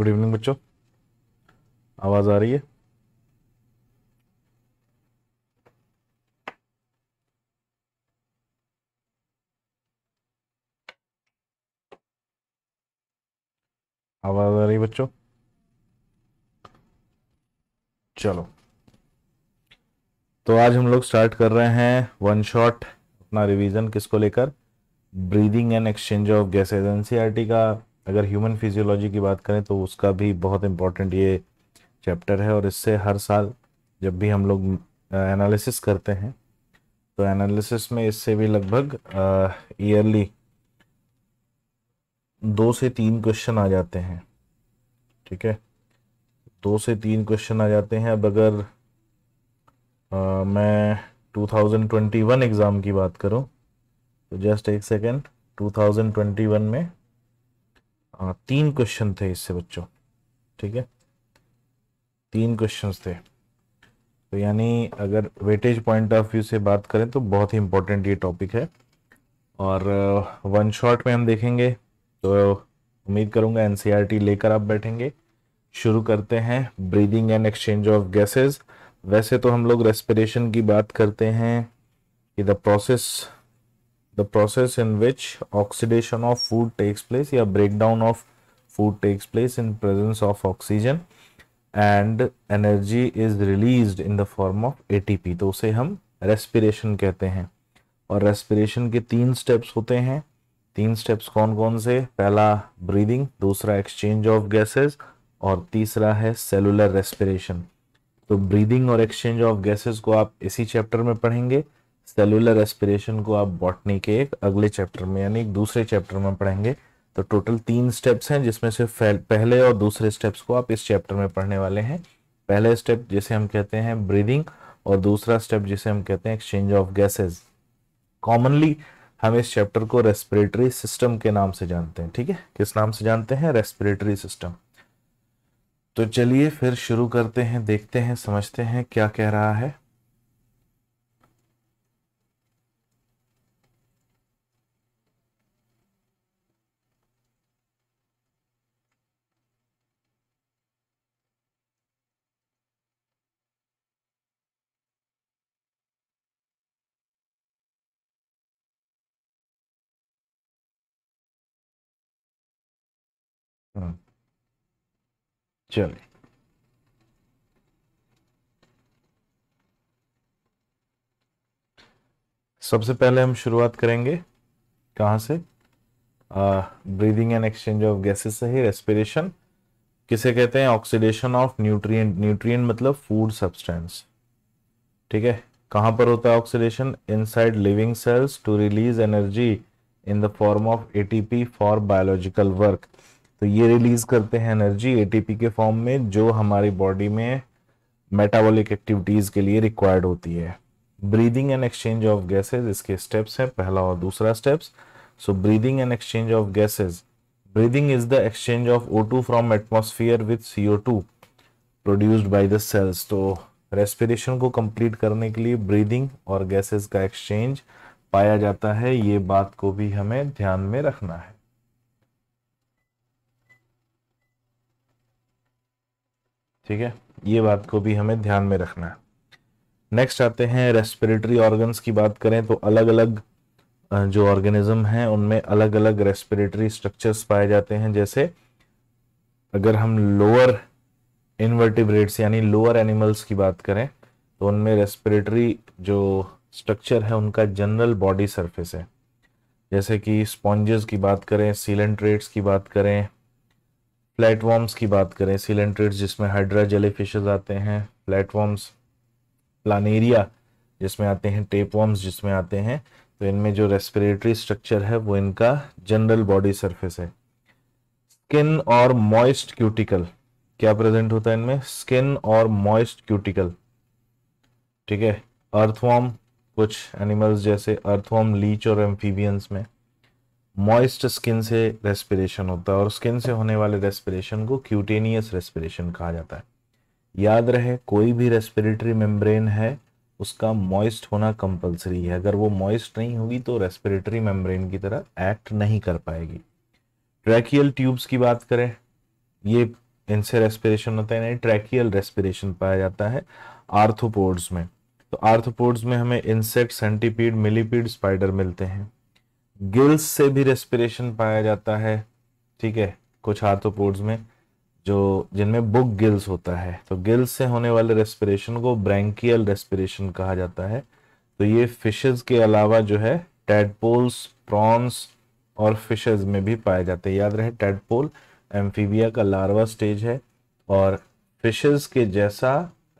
Good evening बच्चों आवाज़ आ रही है आवाज़ आ रही बच्चों चलो तो आज हम लोग स्टार्ट कर रहे हैं वन शॉट अपना रिवीजन किसको लेकर breathing and exchange of gases NCERT का अगर ह्यूमन फिजियोलॉजी की बात करें तो उसका भी बहुत इम्पोर्टेंट ये चैप्टर है और इससे हर साल जब भी हम लोग एनालिसिस करते हैं तो एनालिसिस में इससे भी लगभग ईयरली दो से तीन क्वेश्चन आ जाते हैं ठीक है दो से तीन क्वेश्चन आ जाते हैं अब अगर आ, मैं 2021 एग्ज़ाम की बात करूं तो जस्ट एक सेकेंड 2021 में हाँ, तीन क्वेश्चन थे इससे बच्चों ठीक है तीन क्वेश्चंस थे तो यानी अगर वेटेज पॉइंट ऑफ व्यू से बात करें तो बहुत ही इंपॉर्टेंट ये टॉपिक है और वन uh, शॉट में हम देखेंगे तो उम्मीद करूंगा एनसीईआरटी e लेकर आप बैठेंगे शुरू करते हैं breathing and exchange of gases वैसे तो हम लोग रेस्पिरेशन की बात करते हैं कि the process the process in which oxidation of food takes place या breakdown of food takes place in presence of oxygen and energy is released in the form of ATP तो उसे हम respiration कहते हैं और respiration के तीन steps होते हैं तीन steps कौन कौन से पहला breathing दूसरा exchange of gases और तीसरा है cellular respiration तो breathing और exchange of gases को आप इसी chapter में पढ़ेंगे सेलुलर एस्पिरेशन को आप बॉटनी के एक अगले चैप्टर में यानी एक दूसरे चैप्टर में पढ़ेंगे तो टोटल तीन स्टेप्स हैं जिसमें से पहले और दूसरे स्टेप्स को आप इस चैप्टर में पढ़ने वाले हैं पहले स्टेप जिसे हम कहते हैं ब्रीदिंग और दूसरा स्टेप जिसे हम कहते हैं एक्सचेंज ऑफ गैसेज कॉमनली हम इस चैप्टर को रेस्पिरेटरी सिस्टम के नाम से जानते हैं ठीक है किस नाम से जानते हैं रेस्पिरेटरी सिस्टम तो चलिए फिर शुरू करते हैं देखते हैं समझते हैं क्या कह रहा है हाँ। चलिए सबसे पहले हम शुरुआत करेंगे कहा से breathing and exchange of gases से ही रेस्पिरेशन किसे कहते हैं ऑक्सीडेशन ऑफ न्यूट्रिएंट न्यूट्रिएंट मतलब फूड सब्सटेंस ठीक है कहां पर होता है oxidation inside living cells to release energy in the form of ATP for biological work तो ये रिलीज करते हैं एनर्जी एटीपी के फॉर्म में जो हमारी बॉडी में मेटाबॉलिक एक्टिविटीज के लिए रिक्वायर्ड होती है breathing and exchange of gases इसके स्टेप्स हैं पहला और दूसरा steps so breathing and exchange of gases exchange of O two from O2 with C O two produced by the cells तो रेस्पिरेशन को कंप्लीट करने के लिए ब्रीदिंग और गैसेस का एक्सचेंज पाया जाता है ये बात को भी हमें ध्यान में रखना है ठीक है ये बात को भी हमें ध्यान में रखना है नेक्स्ट आते हैं रेस्पिरेटरी ऑर्गन्स की बात करें तो अलग अलग जो ऑर्गेनिज्म हैं उनमें अलग अलग रेस्पिरेटरी स्ट्रक्चर्स पाए जाते हैं जैसे अगर हम लोअर इन्वर्टिब्रेट्स यानी लोअर एनिमल्स की बात करें तो उनमें रेस्पिरेटरी जो स्ट्रक्चर है उनका जनरल बॉडी सरफेस है जैसे कि स्पॉन्जेस की बात करें सीलेंट्रेट्स की बात करें प्लेटफॉर्म्स की बात करें सिलेंट्रेट जिसमें हाइड्रा जेलीफिशेज आते हैं प्लेटफॉर्म्स प्लानेरिया जिसमें आते हैं टेपवॉर्म्स जिसमें आते हैं तो इनमें जो रेस्पिरेटरी स्ट्रक्चर है वो इनका जनरल बॉडी सरफेस है स्किन और मॉइस्ट क्यूटिकल क्या प्रेजेंट होता है इनमें स्किन और मॉइस्ट क्यूटिकल ठीक है अर्थवॉर्म कुछ एनिमल्स जैसे अर्थवॉर्म लीच और एम्फीबियंस में मॉइस्ट स्किन से रेस्पिरेशन होता है और स्किन से होने वाले रेस्पिरेशन को क्यूटेनियस रेस्पिरेशन कहा जाता है याद रहे कोई भी रेस्पिरेटरी मेम्ब्रेन है उसका मॉइस्ट होना कंपलसरी है अगर वो मॉइस्ट नहीं होगी तो रेस्पिरेटरी मेम्ब्रेन की तरह एक्ट नहीं कर पाएगी ट्रैकियल ट्यूब्स की बात करें ये इनसे रेस्पिरेशन होता है नहीं ट्रैकियल रेस्पिरेशन पाया जाता है आर्थोपोड्स में तो आर्थोपोड्स में हमें इंसेक्ट सेंटीपीड मिलीपीड स्पाइडर मिलते हैं गिल्स से भी रेस्पिरेशन पाया जाता है ठीक है कुछ आर्थोपोड्स में जो जिनमें बुक गिल्स होता है तो गिल्स से होने वाले रेस्पिरेशन को ब्रैंकियल रेस्पिरेशन कहा जाता है तो ये फिशेज के अलावा जो है टेडपोल्स प्रॉन्स और फिशेज में भी पाए जाते हैं याद रहे टेडपोल एम्फीबिया का लार्वा स्टेज है और फिशेज के जैसा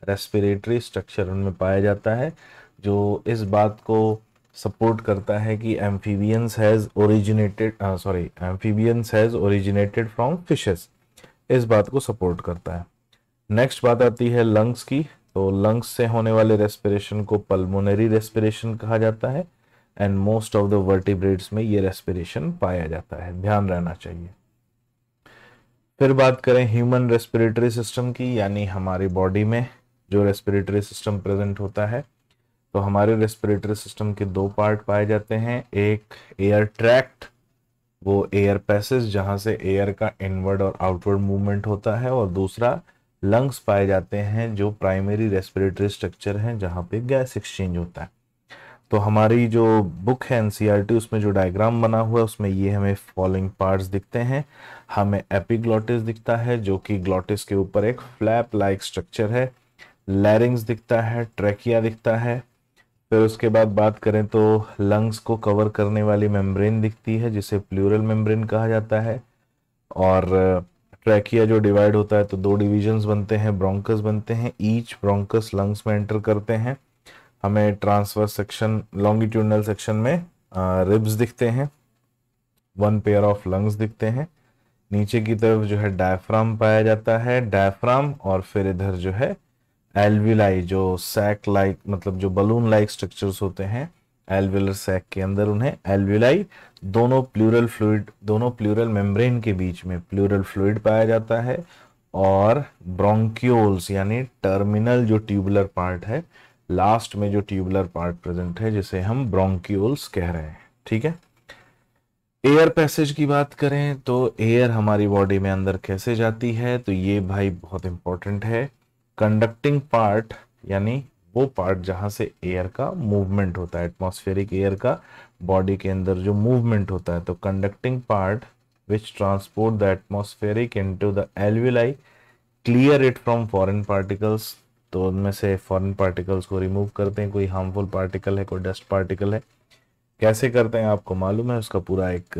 रेस्पिरेटरी स्ट्रक्चर उनमें पाया जाता है जो इस बात को सपोर्ट करता है कि amphibians has originated sorry amphibians has originated from fishes इस बात को सपोर्ट करता है नेक्स्ट बात आती है लंग्स की तो लंग्स से होने वाले रेस्पिरेशन को पल्मोनरी रेस्पिरेशन कहा जाता है and most of the vertebrates में ये रेस्पिरेशन पाया जाता है ध्यान रहना चाहिए फिर बात करें ह्यूमन रेस्पिरेटरी सिस्टम की यानी हमारी बॉडी में जो रेस्पिरेटरी सिस्टम प्रेजेंट होता है तो हमारे रेस्पिरेटरी सिस्टम के दो पार्ट पाए जाते हैं एक एयर ट्रैक्ट वो एयर पैसेज जहाँ से एयर का इनवर्ड और आउटवर्ड मूवमेंट होता है और दूसरा लंग्स पाए जाते हैं जो प्राइमरी रेस्पिरेटरी स्ट्रक्चर हैं जहाँ पे गैस एक्सचेंज होता है तो हमारी जो बुक है एनसीईआरटी e उसमें जो डायग्राम बना हुआ है उसमें ये हमें फॉलोइंग पार्ट्स दिखते हैं हमें एपिग्लॉटिस दिखता है जो कि ग्लॉटिस के ऊपर एक फ्लैप लाइक स्ट्रक्चर है लैरिंग्स दिखता है ट्रेकिया दिखता है फिर उसके बाद बात करें तो लंग्स को कवर करने वाली मेम्ब्रेन दिखती है जिसे प्लूरल मेम्ब्रेन कहा जाता है और ट्रैकिया uh, जो डिवाइड होता है तो दो डिविजन्स बनते हैं ब्रोंकस बनते हैं ईच ब्रोंकस लंग्स में एंटर करते हैं हमें ट्रांसफर सेक्शन लॉन्गिट्यूडनल सेक्शन में रिब्स uh, दिखते हैं वन पेयर ऑफ लंग्स दिखते हैं नीचे की तरफ जो है डायफ्राम पाया जाता है डायफ्राम और फिर इधर जो है एल्विलाई जो सैक लाइक मतलब जो बलून लाइक स्ट्रक्चर्स होते हैं एल्विलर सैक के अंदर उन्हें एल्विलाई दोनों प्लूरल फ्लूड दोनों प्लूरल मेम्ब्रेन के बीच में प्लूरल फ्लूड पाया जाता है और ब्रोंक्योल्स यानी टर्मिनल जो ट्यूबुलर पार्ट है लास्ट में जो ट्यूबुलर पार्ट प्रेजेंट है जिसे हम ब्रोंक्यूल्स कह रहे हैं ठीक है एयर पैसेज की बात करें तो एयर हमारी बॉडी में अंदर कैसे जाती है तो ये भाई बहुत इंपॉर्टेंट है कंडक्टिंग पार्ट यानी वो पार्ट जहाँ से एयर का मूवमेंट होता है एटमॉस्फेरिक एयर का बॉडी के अंदर जो मूवमेंट होता है तो conducting part transport the the into the alveoli clear it from foreign particles तो उनमें से फॉरेन पार्टिकल्स को रिमूव करते हैं कोई हार्मफुल पार्टिकल है कोई डस्ट पार्टिकल है कैसे करते हैं आपको मालूम है उसका पूरा एक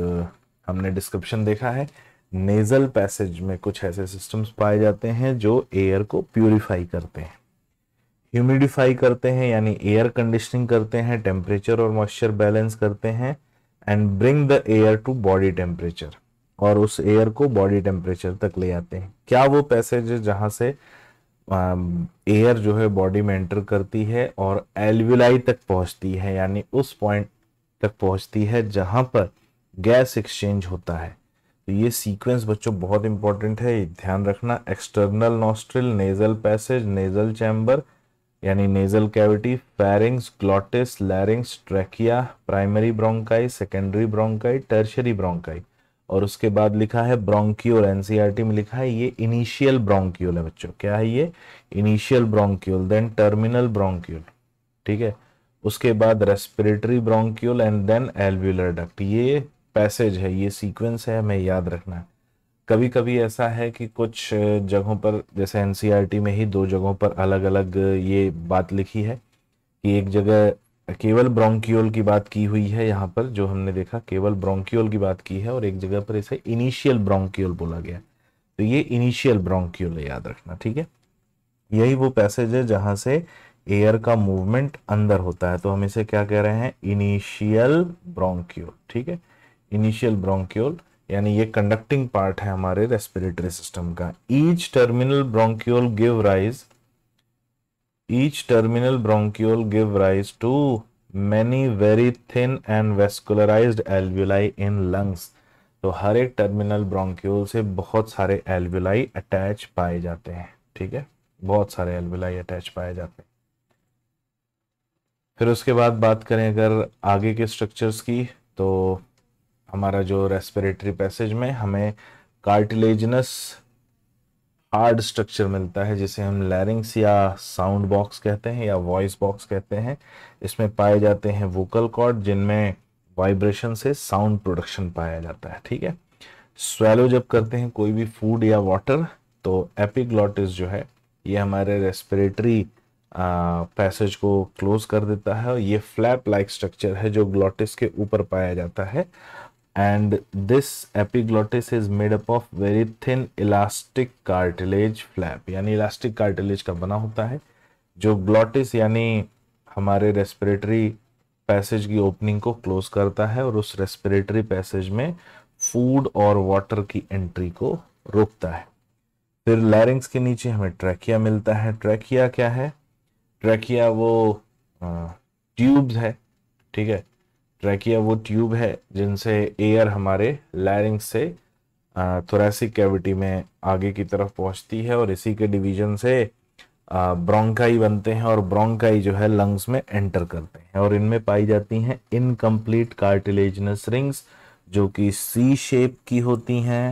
हमने डिस्क्रिप्शन देखा है नेजल पैसेज में कुछ ऐसे सिस्टम्स पाए जाते हैं जो एयर को प्योरीफाई करते हैं ह्यूमिडिफाई करते हैं यानी एयर कंडीशनिंग करते हैं टेम्परेचर और मॉइस्चर बैलेंस करते हैं and bring the air to body temperature और उस एयर को बॉडी टेम्परेचर तक ले आते हैं क्या वो पैसेज है जहाँ से एयर जो है बॉडी में एंटर करती है और एलविलाई तक पहुँचती है यानी उस पॉइंट तक पहुँचती है जहाँ पर गैस एक्सचेंज होता है तो ये सीक्वेंस बच्चों बहुत इंपॉर्टेंट है ध्यान रखना external nostril nasal passage nasal chamber यानी nasal cavity pharynx glottis larynx trachea primary bronchi secondary bronchi tertiary bronchi और उसके बाद लिखा है ब्रोंकियोल एनसीईआरटी में लिखा है ये इनिशियल ब्रोंक्यूल है बच्चों क्या है ये initial bronchiole then terminal bronchiole ठीक है उसके बाद respiratory bronchiole and then alveolar duct ये पैसेज है ये सीक्वेंस है हमें याद रखना है कभी कभी ऐसा है कि कुछ जगहों पर जैसे एन e में ही दो जगहों पर अलग अलग ये बात लिखी है कि एक जगह केवल ब्रोंकियोल की बात की हुई है यहाँ पर जो हमने देखा केवल ब्रोंकियोल की बात की है और एक जगह पर इसे इनिशियल ब्रोंकियोल बोला गया तो ये इनिशियल ब्रोंकियोल है याद रखना ठीक है यही वो पैसेज है जहाँ से एयर का मूवमेंट अंदर होता है तो हम इसे क्या कह रहे हैं इनिशियल ब्रोंकियोल ठीक है इनिशियल ब्रोंक्योल यानी ये कंडक्टिंग पार्ट है हमारे रेस्पिरेटरी सिस्टम का each terminal bronchiole give rise each terminal bronchiole give rise to many very thin and vascularised alveoli in lungs तो हर एक टर्मिनल ब्रोंक्योल से बहुत सारे एल्व्यूलाई अटैच पाए जाते हैं ठीक है बहुत सारे एल्व्यूलाई अटैच पाए जाते हैं फिर उसके बाद बात करें अगर आगे के स्ट्रक्चर्स की तो हमारा जो रेस्पिरेटरी पैसेज में हमें कार्टिलेजनस हार्ड स्ट्रक्चर मिलता है जिसे हम लैरिंग्स या साउंड बॉक्स कहते हैं या वॉइस बॉक्स कहते हैं इसमें पाए जाते हैं वोकल कॉर्ड जिनमें वाइब्रेशन से साउंड प्रोडक्शन पाया जाता है ठीक है स्वेलो जब करते हैं कोई भी फूड या वाटर तो एपिग्लॉटिस जो है ये हमारे रेस्पिरेटरी पैसेज को क्लोज कर देता है और ये फ्लैप लाइक स्ट्रक्चर है जो ग्लॉटिस के ऊपर पाया जाता है and this epiglottis is made up of very thin elastic cartilage flap यानी elastic cartilage का बना होता है जो glottis यानी हमारे respiratory passage की opening को close करता है और उस respiratory passage में food और water की entry को रोकता है फिर लैरिंग्स के नीचे हमें ट्रैकिया मिलता है ट्रैकिया क्या है ट्रैकिया वो tubes है ठीक है ट्रैकिया वो ट्यूब है जिनसे एयर हमारे लैरिंग से थोरेसिक कैविटी में आगे की तरफ पहुंचती है और इसी के डिवीजन से ब्रोंकाई बनते हैं और ब्रोंकाई जो है लंग्स में एंटर करते हैं और इनमें पाई जाती हैं इनकम्प्लीट कार्टिलेजनस रिंग्स जो कि सी शेप की होती हैं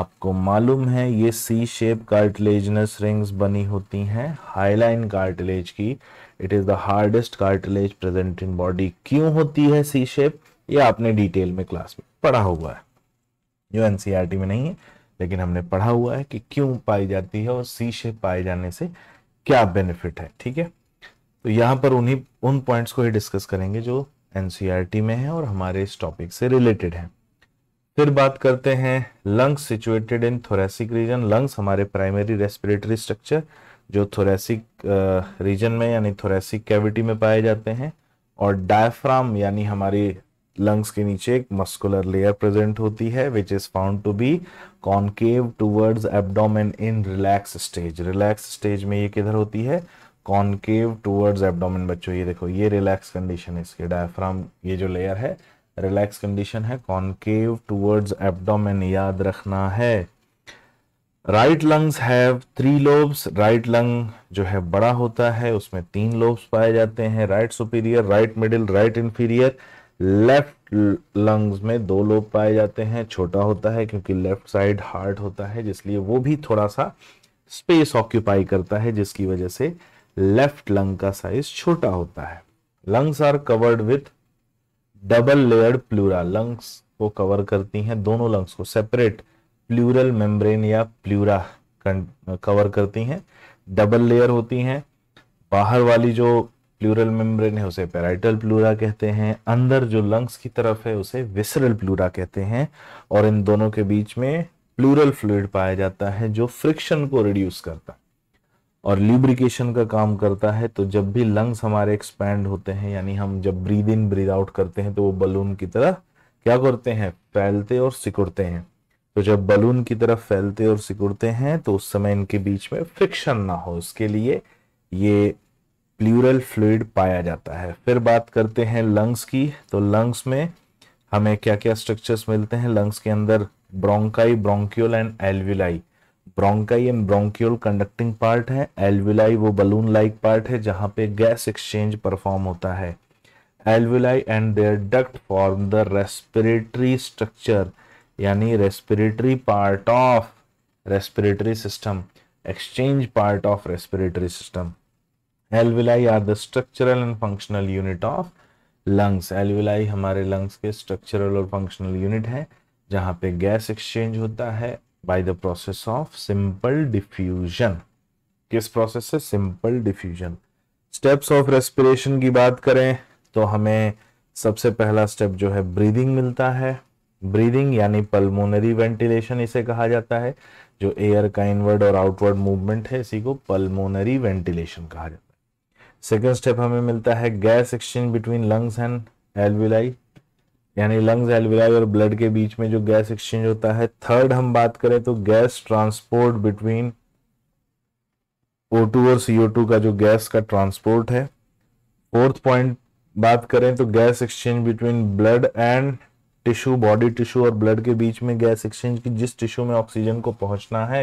आपको मालूम है ये सी शेप कार्टिलेजनस रिंग्स बनी होती हैं हाईलाइन कार्टिलेज की it is the hardest cartilage present in body क्यों होती है सी शेप ये आपने डिटेल में क्लास में पढ़ा हुआ है जो एनसीईआरटी e में नहीं है लेकिन हमने पढ़ा हुआ है कि क्यों पाई जाती है और सी शेप पाए जाने से क्या बेनिफिट है ठीक है तो यहाँ पर उन्हीं उन पॉइंट्स को ही डिस्कस करेंगे जो एनसीईआरटी e में है और हमारे इस टॉपिक से रिलेटेड है फिर बात करते हैं lungs situated in thoracic region lungs हमारे प्राइमरी रेस्पिरेटरी स्ट्रक्चर जो थोरेसिक रीजन में यानी थोरेसिक कैविटी में पाए जाते हैं और डायफ्राम यानी हमारी लंग्स के नीचे एक मस्कुलर लेयर प्रेजेंट होती है which is found to be concave towards abdomen in relax stage relax stage में ये किधर होती है कॉन्केव टूवर्ड्स एबडोमेन बच्चों ये देखो ये रिलैक्स कंडीशन है इसके डायफ्राम ये जो लेयर है रिलैक्स कंडीशन है कॉन्केव टूवर्ड्स एबडोमेन याद रखना है right lungs have three lobes right lung जो है बड़ा होता है उसमें तीन लोब्स पाए जाते हैं right superior right middle right inferior left lungs में दो लोब पाए जाते हैं छोटा होता है क्योंकि लेफ्ट साइड हार्ट होता है जिसलिए वो भी थोड़ा सा स्पेस ऑक्यूपाई करता है जिसकी वजह से लेफ्ट लंग का साइज छोटा होता है lungs are covered with double layered pleura lungs को कवर करती हैं दोनों लंग्स को सेपरेट प्लूरल मेम्ब्रेन या प्लूरा कवर करती हैं डबल लेयर होती हैं बाहर वाली जो प्लूरल मेम्ब्रेन है उसे पेराइटल प्लूरा कहते हैं अंदर जो लंग्स की तरफ है उसे विसरल प्लूरा कहते हैं और इन दोनों के बीच में प्लूरल फ्लूड पाया जाता है जो फ्रिक्शन को रिड्यूस करता है और ल्यूब्रिकेशन का काम करता है तो जब भी लंग्स हमारे एक्सपैंड होते हैं यानी हम जब ब्रीद इन ब्रीद आउट करते हैं तो वो बलून की तरह क्या करते हैं फैलते और सिकुड़ते हैं तो जब बलून की तरफ फैलते और सिकुड़ते हैं तो उस समय इनके बीच में फ्रिक्शन ना हो उसके लिए ये प्लूरल फ्लूड पाया जाता है फिर बात करते हैं लंग्स की तो लंग्स में हमें क्या क्या स्ट्रक्चर्स मिलते हैं लंग्स के अंदर bronchi bronchiole and alveoli bronchi and bronchiole conducting part है एल्विलाई वो बलून लाइक पार्ट है जहाँ पे गैस एक्सचेंज परफॉर्म होता है alveoli and their duct form the respiratory structure यानी respiratory part of respiratory system exchange part of respiratory system alveoli are the structural and functional unit of lungs alveoli हमारे lungs के structural और functional unit है जहां पे gas exchange होता है bye the process of simple diffusion किस process से simple diffusion steps of respiration की बात करें तो हमें सबसे पहला स्टेप जो है ब्रीदिंग मिलता है ब्रीदिंग यानी पल्मोनरी वेंटिलेशन इसे कहा जाता है जो एयर का इनवर्ड और आउटवर्ड मूवमेंट है इसी को पल्मोनरी वेंटिलेशन कहा जाता है सेकेंड स्टेप हमें मिलता है gas exchange between lungs and alveoli यानी लंग्स एलविलाई और ब्लड के बीच में जो गैस एक्सचेंज होता है थर्ड हम बात करें तो गैस ट्रांसपोर्ट बिटवीन टू और टू का जो गैस का ट्रांसपोर्ट है फोर्थ पॉइंट बात करें तो gas exchange between blood and tissue body tissue और ब्लड के बीच में गैस एक्सचेंज की जिस टिश्यू में ऑक्सीजन को पहुंचना है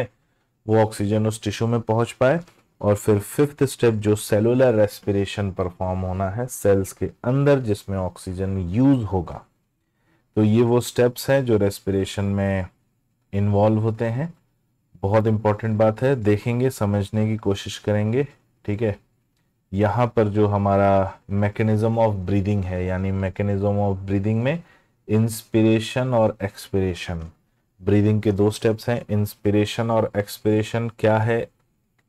वो ऑक्सीजन उस टिश्यू में पहुंच पाए और फिर फिफ्थ स्टेप जो सेलुलर रेस्पिरेशन परफॉर्म होना है सेल्स के अंदर जिसमें ऑक्सीजन यूज होगा तो ये वो स्टेप्स हैं जो रेस्पिरेशन में इन्वॉल्व होते हैं बहुत इंपॉर्टेंट बात है देखेंगे समझने की कोशिश करेंगे ठीक है यहाँ पर जो हमारा मैकेनिज्म ऑफ ब्रीदिंग है यानी मैकेनिज्म ऑफ ब्रीदिंग में इंस्पिरेशन और एक्सपिरेशन ब्रीदिंग के दो स्टेप्स हैं इंस्पिरेशन और एक्सपिरेशन क्या है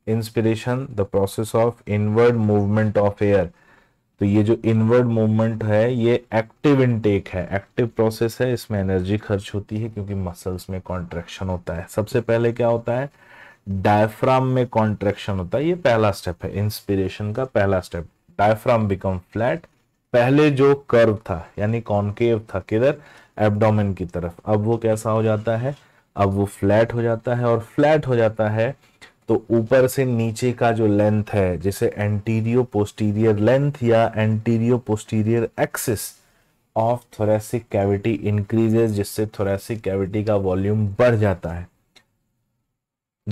inspiration the process of inward movement of air तो ये जो इनवर्ड मूवमेंट है ये एक्टिव इनटेक है एक्टिव प्रोसेस है इसमें एनर्जी खर्च होती है क्योंकि मसल्स में कॉन्ट्रेक्शन होता है सबसे पहले क्या होता है डायफ्राम में कॉन्ट्रेक्शन होता है ये पहला स्टेप है इंस्पिरेशन का पहला स्टेप डायफ्राम बिकम फ्लैट पहले जो कर्व था यानी कॉन्केव था किधर एब्डोमेन की तरफ अब वो कैसा हो जाता है अब वो फ्लैट हो जाता है और फ्लैट हो जाता है तो ऊपर से नीचे का जो लेंथ है जिसे एंटीरियो पोस्टीरियर लेंथ या antero posterior axis of thoracic cavity increases जिससे थोरेसिक कैविटी का वॉल्यूम बढ़ जाता है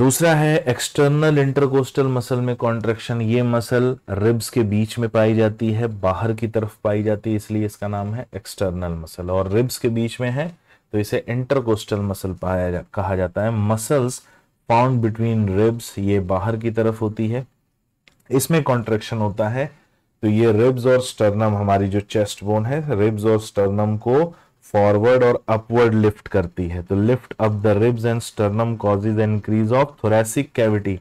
दूसरा है एक्सटर्नल इंटरकोस्टल मसल में कॉन्ट्रेक्शन ये मसल रिब्स के बीच में पाई जाती है बाहर की तरफ पाई जाती है इसलिए इसका नाम है एक्सटर्नल मसल और रिब्स के बीच में है तो इसे इंटरकोस्टल मसल पाया जा, कहा जाता है मसल्स फाउंड बिटवीन रिब्स ये बाहर की तरफ होती है इसमें कॉन्ट्रेक्शन होता है तो ये रिब्स और स्टर्नम हमारी जो चेस्ट बोन है रिब्स और स्टर्नम को फॉरवर्ड और अपवर्ड लिफ्ट करती है तो lift up the ribs and sternum causes increase of thoracic cavity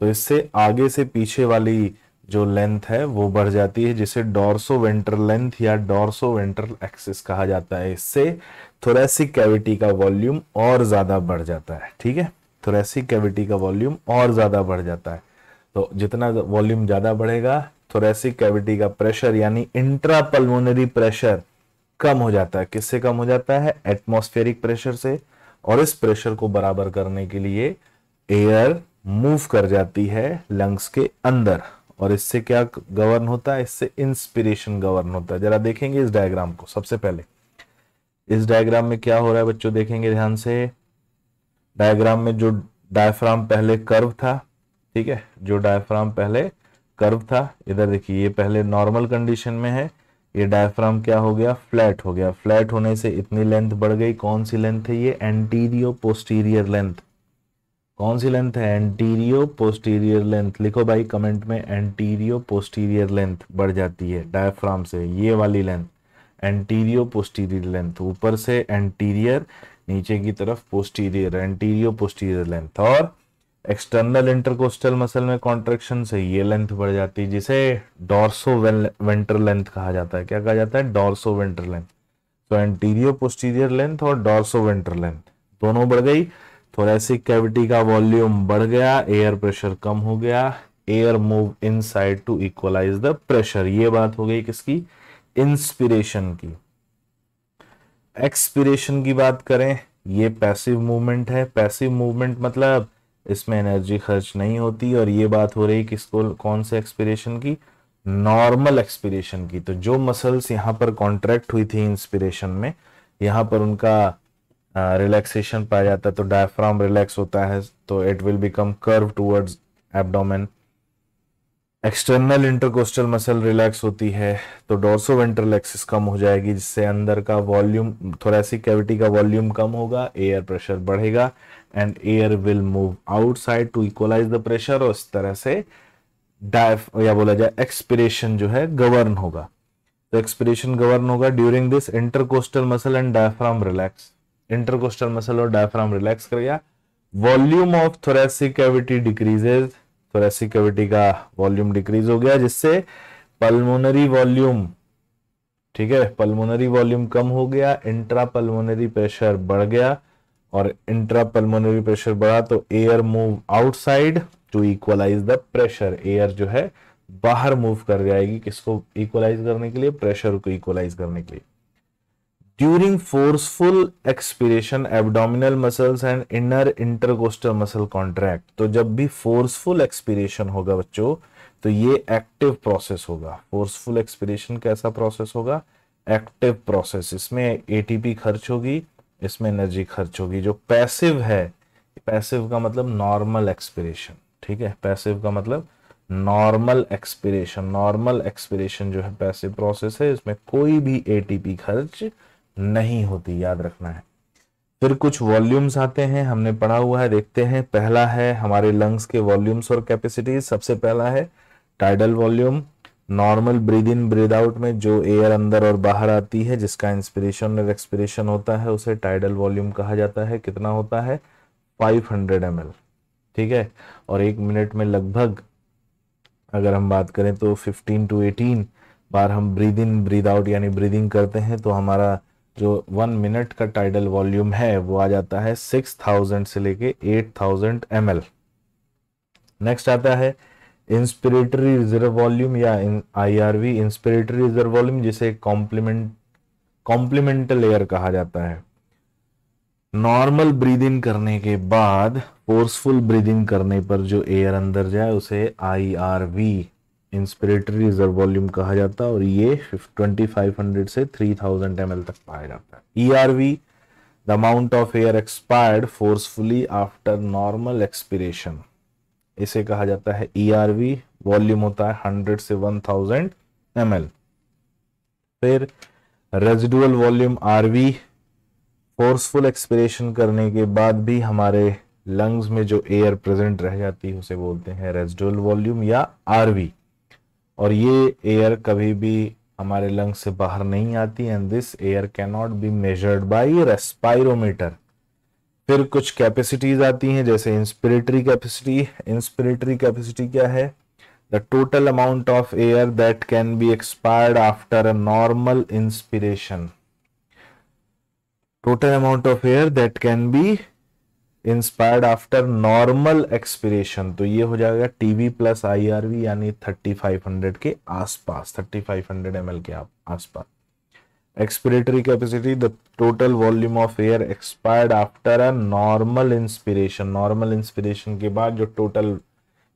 तो इससे आगे से पीछे वाली जो लेंथ है वो बढ़ जाती है जिसे डॉर्सो वेंट्रल लेंथ या डॉर्सो वेंट्रल एक्सिस कहा जाता है इससे थोरेसिक कैविटी का वॉल्यूम और ज़्यादा बढ़ जाता है ठीक है थोरेसिक कैविटी का वॉल्यूम और ज़्यादा बढ़ जाता है तो जितना वॉल्यूम ज़्यादा बढ़ेगा थोरेसिक कैविटी का प्रेशर यानी इंट्रा प्रेशर कम हो जाता है किससे कम हो जाता है एटमोस्फेरिक प्रेशर से और इस प्रेशर को बराबर करने के लिए एयर मूव कर जाती है लंग्स के अंदर और इससे क्या गवर्न होता है इससे इंस्पिरेशन गवर्न होता है जरा देखेंगे इस डायग्राम को सबसे पहले इस डायग्राम में क्या हो रहा है बच्चों देखेंगे ध्यान से डायग्राम में जो डायफ्राम पहले कर्व था ठीक है जो डायफ्राम पहले कर्व था इधर देखिए ये पहले नॉर्मल कंडीशन में है ये डायफ्राम क्या हो गया फ्लैट हो गया फ्लैट होने से इतनी लेंथ बढ़ गई कौन सी लेंथ है ये एंटीरियो पोस्टीरियर लेंथ कौन सी लेंथ है एंटीरियो पोस्टीरियर लेंथ लिखो भाई कमेंट में एंटीरियो पोस्टीरियर लेंथ बढ़ जाती है डायफ्राम से ये वाली लेंथ एंटीरियो पोस्टीरियर लेंथ ऊपर से एंटीरियर नीचे की तरफ पोस्टीरियर एंटीरियो पोस्टीरियर लेंथ और एक्सटर्नल इंटरकोस्टल मसल में कॉन्ट्रेक्शन से ये लेंथ बढ़ जाती है जिसे डॉर्सो वेंटर लेंथ कहा जाता है क्या कहा जाता है डॉर्सो वेंटर लेंथ तो एंटीरियर पोस्टीरियर लेंथ और डॉर्सो वेंटर लेंथ दोनों बढ़ गई थोरेसिक कैविटी का वॉल्यूम बढ़ गया एयर प्रेशर कम हो गया air move inside to equalise the pressure ये बात हो गई किसकी इंस्पिरेशन की एक्सपिरेशन की बात करें ये पैसिव मूवमेंट है पैसिव मूवमेंट मतलब इसमें एनर्जी खर्च नहीं होती और ये बात हो रही किसको कौन से एक्सपीरेशन की नॉर्मल एक्सपीरेशन की तो जो मसल्स यहाँ पर कॉन्ट्रैक्ट हुई थी इंस्पिरेशन में यहाँ पर उनका रिलैक्सेशन पाया जाता है तो डायफ्राम रिलैक्स होता है तो it will become curve towards abdomen external intercostal muscle relax होती है तो डोर्सो वेंट्रल एक्सिस कम हो जाएगी जिससे अंदर का वॉल्यूम थोड़ा सी कैविटी का वॉल्यूम कम होगा एयर प्रेशर बढ़ेगा and air will move outside to equalise the pressure और इस तरह से डाइफ या बोला जाए एक्सपिरेशन जो है गवर्न होगा तो एक्सपिरेशन गवर्न होगा during this intercostal muscle and diaphragm relax intercostal muscle और डायफ्राम रिलैक्स कर गया volume of thoracic cavity decreases thoracic cavity का वॉल्यूम डिक्रीज हो गया जिससे पल्मोनरी वॉल्यूम ठीक है पल्मोनरी वॉल्यूम कम हो गया इंट्रा पल्मोनरी प्रेशर बढ़ गया और इंट्रापल्मोनरी प्रेशर बढ़ा तो air move outside to equalise the pressure air जो है बाहर मूव कर जाएगी किसको इक्वलाइज करने के लिए प्रेशर को इक्वलाइज करने के लिए during forceful expiration abdominal muscles and inner intercostal muscle contract तो जब भी फोर्सफुल एक्सपीरेशन होगा बच्चों तो ये एक्टिव प्रोसेस होगा फोर्सफुल एक्सपीरेशन कैसा प्रोसेस होगा एक्टिव प्रोसेस इसमें एटीपी खर्च होगी इसमें एनर्जी खर्च होगी जो पैसिव है पैसिव का मतलब नॉर्मल एक्सपिरेशन ठीक है पैसिव का मतलब नॉर्मल एक्सपिरेशन नॉर्मल एक्सपिरेशन जो है पैसिव प्रोसेस है इसमें कोई भी एटीपी खर्च नहीं होती याद रखना है फिर कुछ वॉल्यूम्स आते हैं हमने पढ़ा हुआ है देखते हैं पहला है हमारे लंग्स के वॉल्यूम्स और कैपेसिटीज सबसे पहला है tidal volume normal breathe in breathe out में जो एयर अंदर और बाहर आती है जिसका इंस्पिरेशन और एक्सपिरेशन होता है उसे टाइडल वॉल्यूम कहा जाता है कितना होता है 500 हंड्रेड ठीक है और एक मिनट में लगभग अगर हम बात करें तो 15 टू 18 बार हम ब्रीद इन ब्रीद आउट यानी ब्रीदिंग करते हैं तो हमारा जो वन मिनट का टाइडल वॉल्यूम है वो आ जाता है सिक्स से लेके एट थाउजेंड नेक्स्ट आता है इंस्पिरेटरी रिजर्व वॉल्यूम या आईआरवी इंस्पिरेटरी रिजर्व वॉल्यूम जिसे कॉम्प्लीमेंट कॉम्प्लीमेंटल एयर कहा जाता है नॉर्मल ब्रीदिंग करने के बाद फोर्सफुल ब्रीदिंग करने पर जो एयर अंदर जाए उसे I R V inspiratory reserve volume कहा जाता है और ये 2500 से 3000 एल तक पाया जाता है E R V the amount of air expired forcefully after normal expiration इसे कहा जाता है ई e वॉल्यूम होता है हंड्रेड से वन थाउजेंड एम फिर residual volume R forceful expression करने के बाद भी हमारे लंग्स में जो एयर प्रेजेंट रह जाती है उसे बोलते हैं रेजिडुअल वॉल्यूम या आर और ये एयर कभी भी हमारे लंग्स से बाहर नहीं आती and this air cannot be measured by respirometer फिर कुछ कैपेसिटीज आती हैं जैसे इंस्पिरेटरी कैपेसिटी इंस्पिरेटरी कैपेसिटी क्या है the total amount of air that can be expired after a normal inspiration total amount of air that can be inspired after normal expiration तो ये हो जाएगा टीवी प्लस आईआरवी यानी 3500 के आसपास 3500 ml के आसपास expiratory capacity the total volume of air expired after a normal inspiration normal inspiration के बाद जो टोटल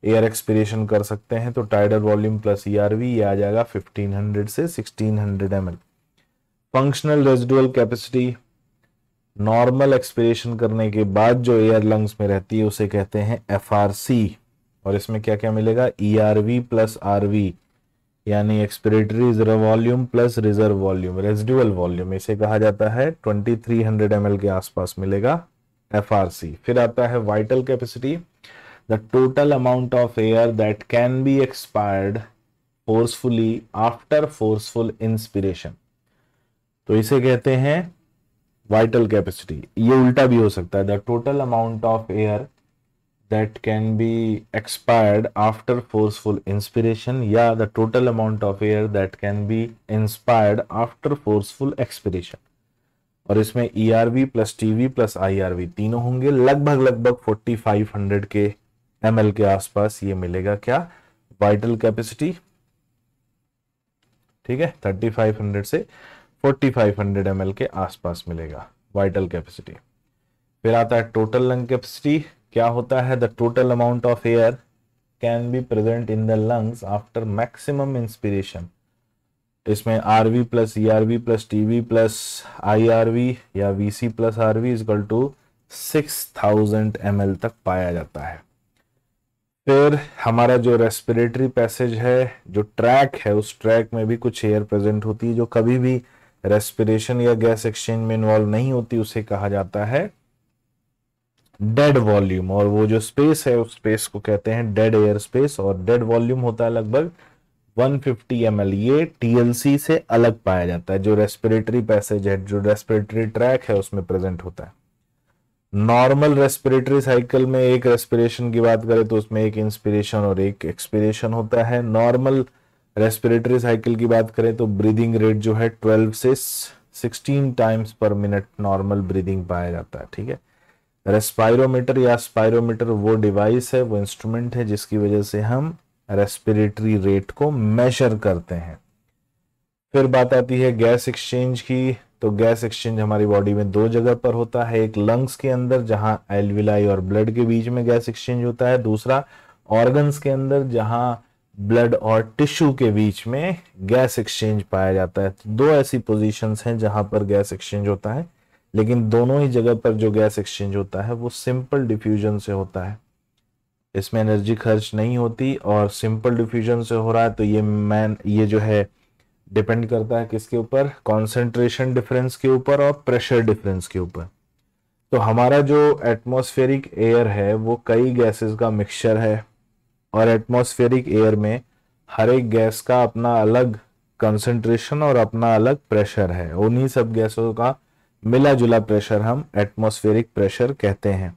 एयर एक्सपिरेशन कर सकते हैं तो tidal volume plus E ERV ये आ जाएगा 1500 से 1600 hundred M L functional residual capacity normal expiration करने के बाद जो एयर लंग्स में रहती है उसे कहते हैं एफ आर सी और इसमें क्या क्या मिलेगा E R V plus R V यानी expiratory reserve volume plus reserve volume residual volume इसे कहा जाता है 2300 ml के आसपास मिलेगा सी फिर आता है vital capacity the total amount of air that can be expired forcefully after forceful inspiration तो इसे कहते हैं वाइटल कैपेसिटी ये उल्टा भी हो सकता है the total amount of air that can be expired after forceful inspiration yeah the total amount of air that can be inspired after forceful expiration और इसमें E R V plus T V plus I R V तीनों होंगे लगभग लगभग forty five hundred के M L के आसपास ये मिलेगा क्या वाइटल कैपेसिटी ठीक है थर्टी फाइव हंड्रेड से forty five hundred M L के आसपास मिलेगा वाइटल कैपेसिटी फिर आता है टोटल लंग कैपेसिटी क्या होता है the total amount of air can be present in the lungs after maximum inspiration इसमें R V plus E R V plus T V plus I R V या V C plus R V equal to six thousand M L तक पाया जाता है फिर हमारा जो respiratory passage है जो ट्रैक है उस ट्रैक में भी कुछ एयर प्रेजेंट होती है जो कभी भी रेस्पिरेशन या गैस एक्सचेंज में इन्वॉल्व नहीं होती उसे कहा जाता है डेड वॉल्यूम और वो जो स्पेस है उस स्पेस को कहते हैं डेड एयर स्पेस और डेड वॉल्यूम होता है लगभग 150 फिफ्टी ये टीएलसी से अलग पाया जाता है जो रेस्पिरेटरी पैसेज है जो रेस्पिरेटरी ट्रैक है उसमें प्रेजेंट होता है नॉर्मल रेस्पिरेटरी साइकिल में एक रेस्पिरेशन की बात करें तो उसमें एक इंस्पिरेशन और एक एक्सपिरेशन होता है नॉर्मल रेस्पिरेटरी साइकिल की बात करें तो ब्रीदिंग रेट जो है 12 से 16 टाइम्स पर मिनट नॉर्मल ब्रीदिंग पाया जाता है ठीक है रेस्पायरोमीटर या स्पायरोमीटर वो डिवाइस है वो इंस्ट्रूमेंट है जिसकी वजह से हम रेस्पिरेटरी रेट को मेजर करते हैं फिर बात आती है गैस एक्सचेंज की तो गैस एक्सचेंज हमारी बॉडी में दो जगह पर होता है एक लंग्स के अंदर जहां एलविलाई और ब्लड के बीच में गैस एक्सचेंज होता है दूसरा ऑर्गन्स के अंदर जहां ब्लड और टिश्यू के बीच में गैस एक्सचेंज पाया जाता है तो दो ऐसी पोजीशंस हैं जहां पर गैस एक्सचेंज होता है लेकिन दोनों ही जगह पर जो गैस एक्सचेंज होता है वो सिंपल डिफ्यूजन से होता है इसमें एनर्जी खर्च नहीं होती और सिंपल डिफ्यूजन से हो रहा है तो ये मैन ये जो है डिपेंड करता है किसके ऊपर कॉन्सेंट्रेशन डिफरेंस के ऊपर और प्रेशर डिफरेंस के ऊपर तो हमारा जो एटमोस्फेरिक एयर है वो कई गैसेस का मिक्सचर है और एटमोस्फेरिक एयर में हर एक गैस का अपना अलग कंसंट्रेशन और अपना अलग प्रेशर है उन्हीं सब गैसों का मिला जुला प्रेशर हम एटमॉस्फेरिक प्रेशर कहते हैं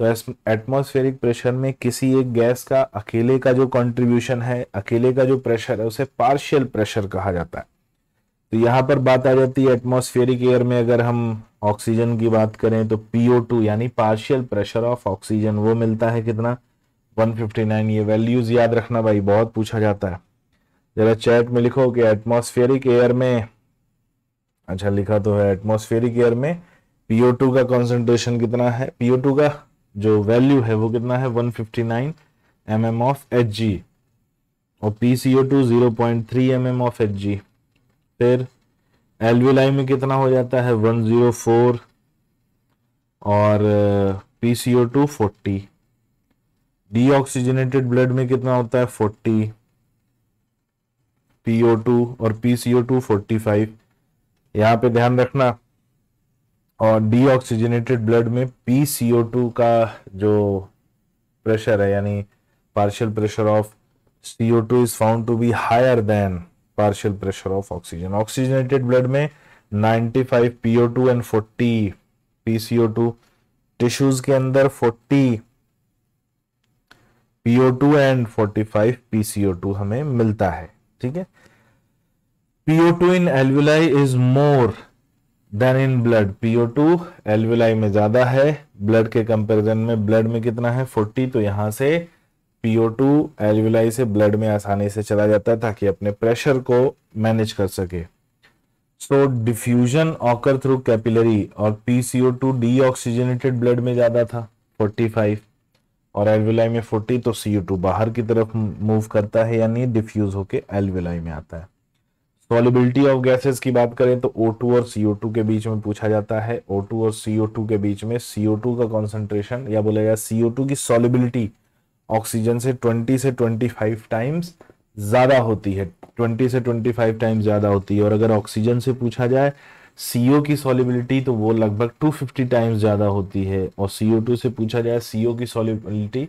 तो एटमॉस्फेरिक प्रेशर में किसी एक गैस का अकेले का जो कंट्रीब्यूशन है अकेले का जो प्रेशर है उसे पार्शियल प्रेशर कहा जाता है तो यहाँ पर बात आ जाती है एटमॉस्फेरिक एयर में अगर हम ऑक्सीजन की बात करें तो टू यानी पार्शियल प्रेशर ऑफ ऑक्सीजन वो मिलता है कितना 159 ये वैल्यूज याद रखना भाई बहुत पूछा जाता है जरा चैट में लिखो कि एटमॉस्फेरिक एयर में अच्छा लिखा तो है एटमोस्फेरिक एयर में पीओ टू का कॉन्सेंट्रेशन कितना है पीओ टू का जो वैल्यू है वो कितना है 159 fifty nine M M of H G और P C O two zero point three M M of H G फिर एलवीलाई में कितना हो जाता है 104 और P C O two forty deoxygenated blood में कितना होता है 40 पीओ टू और P C O two forty five यहाँ पे ध्यान रखना और डीऑक्सीजनेटेड ब्लड में पी सी ओ टू का जो प्रेशर है यानी partial pressure of C O two is found to be higher than partial pressure of oxygen oxygenated blood में 95 two and forty PCO two tissues के अंदर 40 two and forty five PCO two हमें मिलता है ठीक है PO two in alveoli is more than in blood PO two alveoli में ज्यादा है ब्लड के कंपेरिजन में ब्लड में कितना है फोर्टी तो यहां से पीओ टू alveoli से ब्लड में आसानी से चला जाता है ताकि अपने प्रेशर को मैनेज कर सके so diffusion occur through capillary और P two deoxygenated blood में ज्यादा था फोर्टी फाइव और एलविलाई में फोर्टी तो टू बाहर की तरफ मूव करता है यानी डिफ्यूज होके एलविलाई में आता है सॉलिबिलिटी ऑफ गैसेस की बात करें तो O2 और CO2 के बीच में पूछा जाता है O2 और CO2 के बीच में CO2 का कॉन्सेंट्रेशन या बोला जाए CO2 की सॉलिबिलिटी ऑक्सीजन से 20 से 25 टाइम्स ज़्यादा होती है 20 से 25 टाइम्स ज़्यादा होती है और अगर ऑक्सीजन से पूछा जाए सीओ की सॉलिबिलिटी तो वो लगभग 250 टाइम्स ज़्यादा होती है और सीओ टू से पूछा जाए सीओ की सॉलिबिलिटी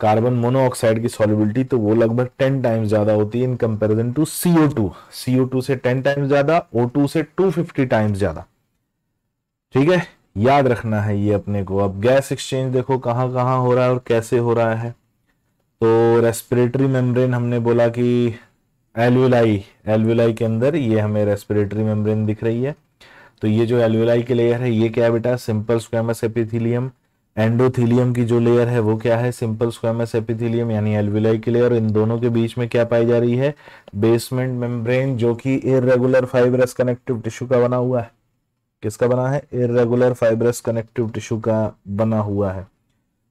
कार्बन मोनोऑक्साइड की सॉलिबिलिटी तो वो लगभग टेन टाइम्स ज्यादा होती है in comparison to CO two CO two से टेन टाइम्स ज्यादा ओ टू से टू फिफ्टी टाइम्स ज्यादा ठीक है याद रखना है ये अपने को अब गैस एक्सचेंज देखो कहाँ कहाँ हो रहा है और कैसे हो रहा है तो रेस्पिरेटरी मेम्ब्रेन हमने बोला कि एलविलाई एलविलाई के अंदर ये हमें रेस्पिरेटरी मेम्ब्रेन दिख रही है तो ये जो एलविलाई के लेयर है ये क्या बेटा सिंपल स्क्वेमस एपिथीलियम एंडोथीलियम की जो लेयर है वो क्या है सिंपल स्क्वेमस एपिथीलियम यानी एल्विलाई की लेयर इन दोनों के बीच में क्या पाई जा रही है बेसमेंट मेम्ब्रेन जो कि इरेगुलर फाइबरस कनेक्टिव टिश्यू का बना हुआ है किसका बना है इरेगुलर फाइबरस कनेक्टिव टिश्यू का बना हुआ है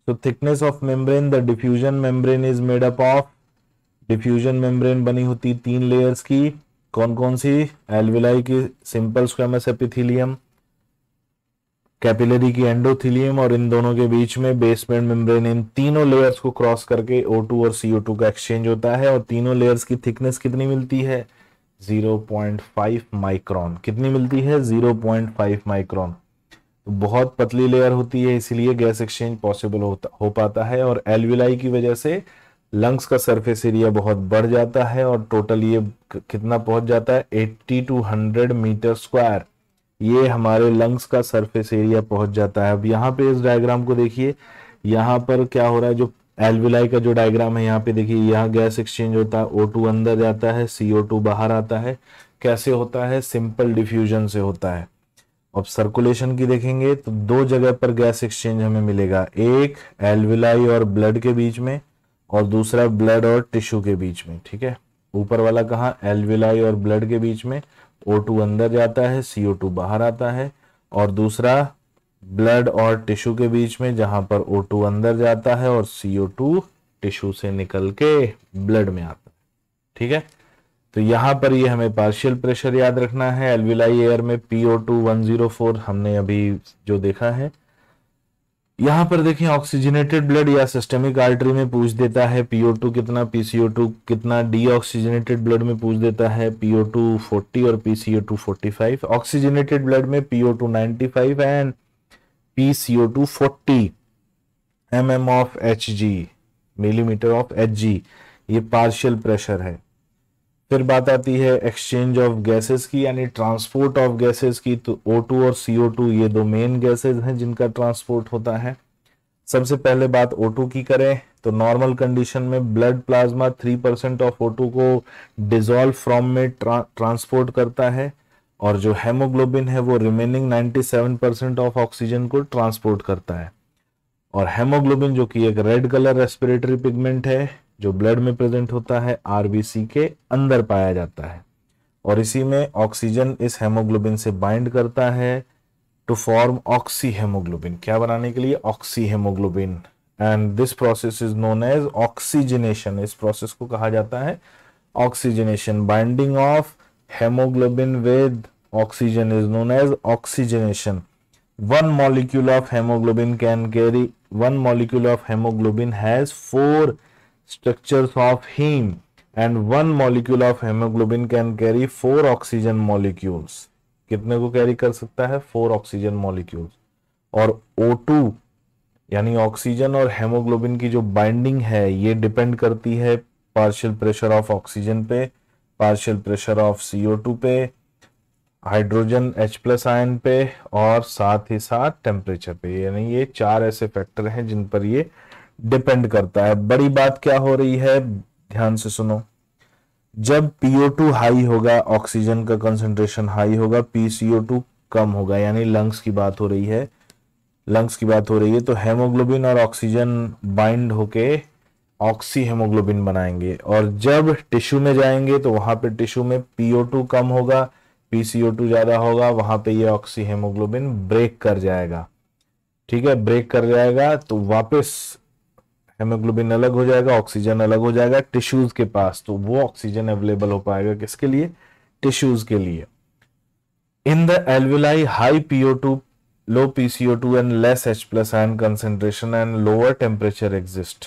तो thickness of membrane the diffusion membrane is made up of diffusion membrane बनी होती तीन लेयर्स की कौन कौन सी एल्विलाई की सिंपल स्क्वेमस एपिथीलियम कैपिलरी की एंडोथिलियम और इन दोनों के बीच में बेसमेंट मेम्ब्रेन इन तीनों लेयर्स को क्रॉस करके O2 और CO2 का एक्सचेंज होता है और तीनों लेयर्स की थिकनेस कितनी मिलती है 0.5 माइक्रोन कितनी मिलती है 0.5 माइक्रोन तो बहुत पतली लेयर होती है इसलिए गैस एक्सचेंज पॉसिबल होता हो पाता है और एलविलाई की वजह से लंग्स का सरफेस एरिया बहुत बढ़ जाता है और टोटल ये कितना पहुंच जाता है 80 टू 100 मीटर स्क्वायर ये हमारे लंग्स का सरफेस एरिया पहुंच जाता है अब यहाँ पे इस डायग्राम को देखिए यहाँ पर क्या हो रहा है जो एलविलाई का जो डायग्राम है यहाँ पे देखिए यहाँ गैस एक्सचेंज होता है ओ अंदर जाता है सी बाहर आता है कैसे होता है सिंपल डिफ्यूजन से होता है अब सर्कुलेशन की देखेंगे तो दो जगह पर गैस एक्सचेंज हमें मिलेगा एक एलविलाई और ब्लड के बीच में और दूसरा ब्लड और टिश्यू के बीच में ठीक है ऊपर वाला कहा एलविलाई और ब्लड के बीच में O2 अंदर जाता है CO2 बाहर आता है और दूसरा ब्लड और टिश्यू के बीच में जहां पर O2 अंदर जाता है और CO2 टिश्यू से निकल के ब्लड में आता है ठीक है तो यहां पर ये यह हमें पार्शियल प्रेशर याद रखना है एलविलाई एयर में PO two one zero four हमने अभी जो देखा है यहां पर देखें ऑक्सीजनेटेड ब्लड या सिस्टेमिक आर्टरी में पूछ देता है पीओ टू कितना पीसीओ टू कितना डीऑक्सीजनेटेड ब्लड में पूछ देता है पीओ टू फोर्टी और PCO two forty five oxygenated blood में PO two ninety five and two forty M M of H G millimetre of H G ये partial pressure है फिर बात आती है एक्सचेंज ऑफ गैसेस की यानी ट्रांसपोर्ट ऑफ गैसेस की तो O2 और CO2 ये दो मेन गैसेस हैं जिनका ट्रांसपोर्ट होता है सबसे पहले बात O2 की करें तो नॉर्मल कंडीशन में blood plasma three percent of O2 को डिजोल्व फ्रॉम में ट्रा, ट्रांसपोर्ट करता है और जो हेमोग्लोबिन है वो रिमेनिंग 97 परसेंट ऑफ ऑक्सीजन को ट्रांसपोर्ट करता है और हेमोग्लोबिन जो कि एक रेड कलर रेस्पिरेटरी पिगमेंट है जो ब्लड में प्रेजेंट होता है आरबीसी के अंदर पाया जाता है और इसी में ऑक्सीजन इस हेमोग्लोबिन से बाइंड करता है टू फॉर्म ऑक्सी हेमोग्लोबिन क्या बनाने के लिए oxy haemoglobin and this process is known as oxygenation इस प्रोसेस को कहा जाता है oxygenation binding of haemoglobin with oxygen is known as oxygenation one molecule of haemoglobin can carry one molecule of haemoglobin has four structures of heme and one molecule of hemoglobin can carry four oxygen molecules कितने को carry कर सकता है four oxygen molecules और O2 यानी oxygen और haemoglobin की जो बाइंडिंग है ये डिपेंड करती है पार्शियल प्रेशर ऑफ ऑक्सीजन पे पार्शियल प्रेशर ऑफ CO2 पे हाइड्रोजन H प्लस आयन पे और साथ ही साथ टेम्परेचर पे यानी ये चार ऐसे फैक्टर हैं जिन पर ये डिपेंड करता है बड़ी बात क्या हो रही है ध्यान से सुनो जब टू हाई होगा ऑक्सीजन का कंसेंट्रेशन हाई होगा पीसीओ टू कम होगा यानी लंग्स की बात हो रही है लंग्स की बात हो रही है तो हेमोग्लोबिन और ऑक्सीजन बाइंड होके ऑक्सी हेमोग्लोबिन बनाएंगे और जब टिश्यू में जाएंगे तो वहां पे टिश्यू में पीओ टू कम होगा पीसीओ टू ज्यादा होगा वहां पे ये ऑक्सी हेमोग्लोबिन ब्रेक कर जाएगा ठीक है ब्रेक कर जाएगा तो वापस हेमोग्लोबिन अलग हो जाएगा ऑक्सीजन अलग हो जाएगा टिश्यूज के पास तो वो ऑक्सीजन अवेलेबल हो पाएगा किसके लिए टिश्यूज के लिए in the alveoli high PO two low PCO two and less H plus ion concentration and lower temperature exist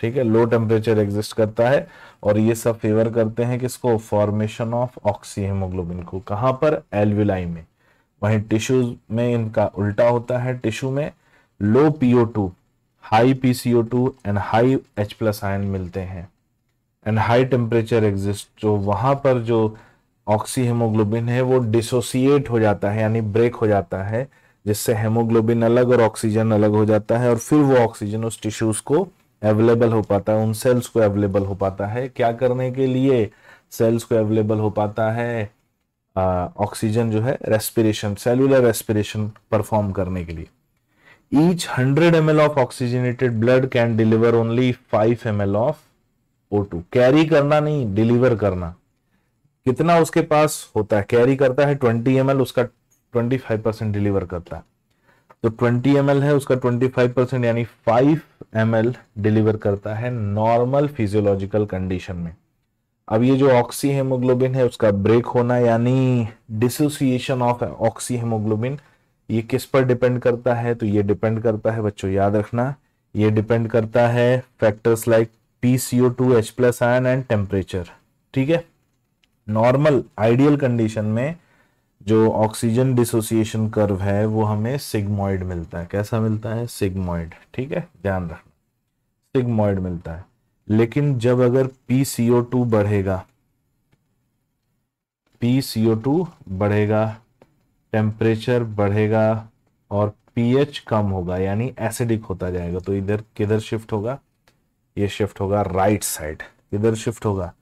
ठीक है लो टेम्परेचर एग्जिस्ट करता है और ये सब फेवर करते हैं किसको फॉर्मेशन ऑफ ऑक्सी हेमोग्लोबिन को कहां पर एलविलाई में वहीं टिश्यूज में इनका उल्टा होता है टिश्यू में low PO two high P C O two and high H plus ion मिलते हैं एंड हाई टेम्परेचर एग्जिस्ट जो वहाँ पर जो ऑक्सी हेमोग्लोबिन है वो डिसोसिएट हो जाता है यानी ब्रेक हो जाता है जिससे हेमोग्लोबिन अलग और ऑक्सीजन अलग हो जाता है और फिर वो ऑक्सीजन उस टिश्यूज को अवेलेबल हो पाता है उन सेल्स को अवेलेबल हो पाता है क्या करने के लिए सेल्स को अवेलेबल हो पाता है ऑक्सीजन जो है रेस्पिरेशन सेलुलर रेस्पिरेशन परफॉर्म करने के लिए each 100 ml of oxygenated blood can deliver only 5 ml of O2 carry करना नहीं डिलीवर करना कितना उसके पास होता है कैरी करता है 20 ml उसका 25 परसेंट डिलीवर करता है तो 20 ml है उसका 25 परसेंट यानी 5 ml डिलीवर करता है नॉर्मल फिजियोलॉजिकल कंडीशन में अब ये जो ऑक्सीहेमोग्लोबिन है उसका ब्रेक होना यानी डिसोसिएशन ऑफ ऑक्सीहेमोग्लोबिन हेमोग्लोबिन ये किस पर डिपेंड करता है तो ये डिपेंड करता है बच्चों याद रखना ये डिपेंड करता है factors like P C O two H plus ion and temperature ठीक है नॉर्मल आइडियल कंडीशन में जो ऑक्सीजन डिसोसिएशन कर्व है वो हमें सिग्मोइड मिलता है कैसा मिलता है सिग्मोइड ठीक है ध्यान रखना सिग्मोइड मिलता है लेकिन जब अगर पी सी ओ टू बढ़ेगा पी सी ओ टू बढ़ेगा टेम्परेचर बढ़ेगा और पीएच कम होगा यानी एसिडिक होता जाएगा तो इधर किधर शिफ्ट होगा ये शिफ्ट होगा राइट साइड किधर शिफ्ट होगा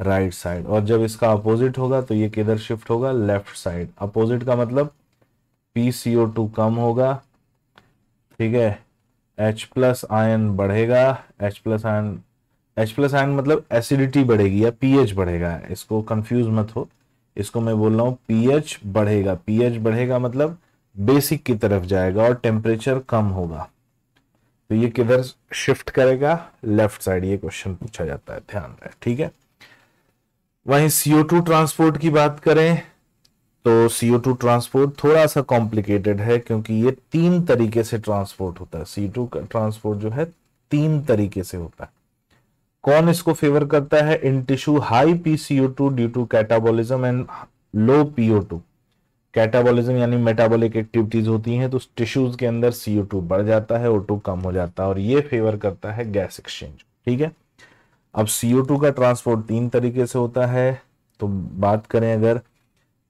राइट साइड और जब इसका अपोजिट होगा तो ये किधर शिफ्ट होगा लेफ्ट साइड अपोजिट का मतलब पी कम होगा ठीक है एच प्लस आयन बढ़ेगा H plus ion H plus ion मतलब एसिडिटी बढ़ेगी या पीएच बढ़ेगा इसको कंफ्यूज मत हो इसको मैं बोल रहा हूँ पीएच बढ़ेगा पीएच बढ़ेगा मतलब बेसिक की तरफ जाएगा और टेम्परेचर कम होगा तो ये किधर शिफ्ट करेगा लेफ्ट साइड ये क्वेश्चन पूछा जाता है ध्यान रहे ठीक है वहीं सीओ टू ट्रांसपोर्ट की बात करें तो सीओ टू ट्रांसपोर्ट थोड़ा सा कॉम्प्लिकेटेड है क्योंकि ये तीन तरीके से ट्रांसपोर्ट होता है सी टू का ट्रांसपोर्ट जो है तीन तरीके से होता है कौन इसको फेवर करता है in tissue high PCO two due to catabolism and low PO two catabolism यानी मेटाबॉलिक एक्टिविटीज होती हैं तो टिश्यूज के अंदर सीओ टू बढ़ जाता है ओ टू कम हो जाता है और ये फेवर करता है गैस एक्सचेंज ठीक है अब सीओ टू का ट्रांसपोर्ट तीन तरीके से होता है तो बात करें अगर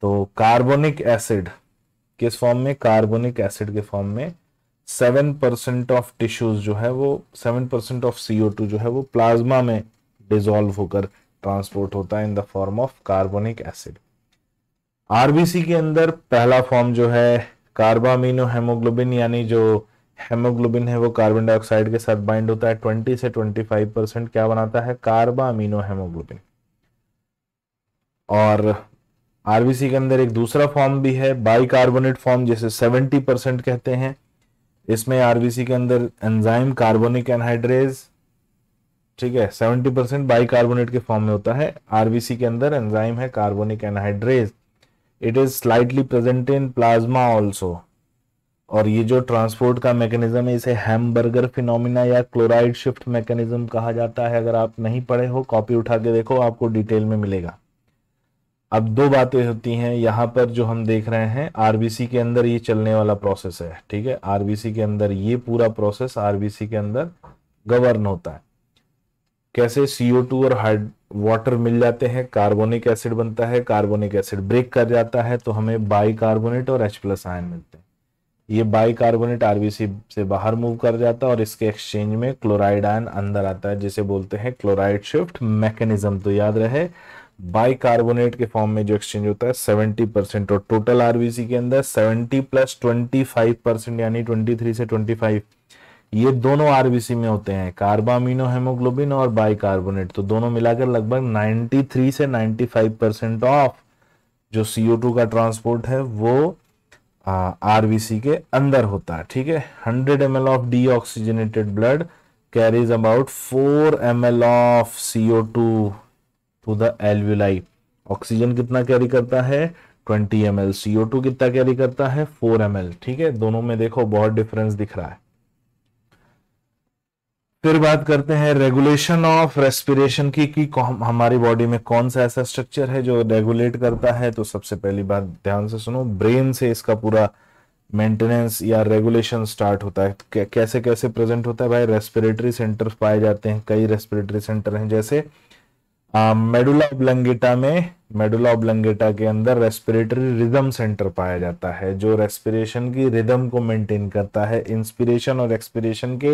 तो कार्बोनिक एसिड किस फॉर्म में कार्बोनिक एसिड के फॉर्म में सेवन परसेंट ऑफ टिश्यूज जो है वो seven percent of CO two जो है वो प्लाज्मा में डिजोल्व होकर ट्रांसपोर्ट होता है in the form of carbonic acid RBC के अंदर पहला फॉर्म जो है कार्बामिनो हेमोग्लोबिन यानी जो हेमोग्लोबिन है वो कार्बन डाइऑक्साइड के साथ बाइंड होता है 20 से 25 परसेंट क्या बनाता है कार्बामिनो हेमोग्लोबिन और आरबीसी के अंदर एक दूसरा फॉर्म भी है कार्बोनेट फॉर्म जिसे 70 परसेंट कहते हैं इसमें आरबीसी के अंदर एंजाइम कार्बोनिक एनहाइड्रेज ठीक है सेवेंटी परसेंट बाई कार्बोनेट के फॉर्म में होता है आरबीसी के अंदर एंजाइम है carbonic anhydrase it is slightly present in plasma also और ये जो ट्रांसपोर्ट का मैकेनिज्म है इसे हैमबर्गर फिनोमिना या क्लोराइड शिफ्ट मैकेनिज्म कहा जाता है अगर आप नहीं पढ़े हो कॉपी उठा के देखो आपको डिटेल में मिलेगा अब दो बातें होती हैं यहाँ पर जो हम देख रहे हैं आरबीसी के अंदर ये चलने वाला प्रोसेस है ठीक है आरबीसी के अंदर ये पूरा प्रोसेस आरबीसी के अंदर गवर्न होता है कैसे सीओ टू और हाइड वाटर मिल जाते हैं कार्बोनिक एसिड बनता है कार्बोनिक एसिड ब्रेक कर जाता है तो हमें बाई कार्बोनेट और एच प्लस आयन मिलते हैं ये बाई कार्बोनेट आरबीसी से बाहर मूव कर जाता है और इसके एक्सचेंज में क्लोराइड आयन अंदर आता है जिसे बोलते हैं क्लोराइड शिफ्ट मैकेनिज्म तो याद रहे बाइकार्बोनेट के फॉर्म में जो एक्सचेंज होता है 70 परसेंट और टोटल आरबीसी के अंदर 70 प्लस 25 परसेंट यानी 23 से 25 ये दोनों आरबीसी में होते हैं कार्बामिनो हेमोग्लोबिन और बाइकार्बोनेट तो दोनों मिलाकर लगभग 93 से 95 परसेंट ऑफ जो टू का ट्रांसपोर्ट है वो आरबीसी के अंदर होता है ठीक है hundred M of oxygenated blood carries about four M of two to the alveoli oxygen कितना कैरी करता है 20 एम एल सीओ टू कितना कैरी करता है 4 एम एल ठीक है दोनों में देखो बहुत डिफरेंस दिख रहा है फिर बात करते हैं रेगुलेशन ऑफ रेस्पिरेशन की कि हमारी बॉडी में कौन सा ऐसा स्ट्रक्चर है जो रेगुलेट करता है तो सबसे पहली बात ध्यान से सुनो ब्रेन से इसका पूरा मेंटेनेंस या रेगुलेशन स्टार्ट होता है कैसे कैसे प्रेजेंट होता है भाई रेस्पिरेटरी सेंटर पाए जाते हैं कई रेस्पिरेटरी सेंटर हैं जैसे मेडुला um, ओब्लंगेटा में मेडुला ओब्लंगेटा के अंदर रेस्पिरेटरी रिदम सेंटर पाया जाता है जो रेस्पिरेशन की रिदम को मेंटेन करता है इंस्पिरेशन और एक्सपिरेशन के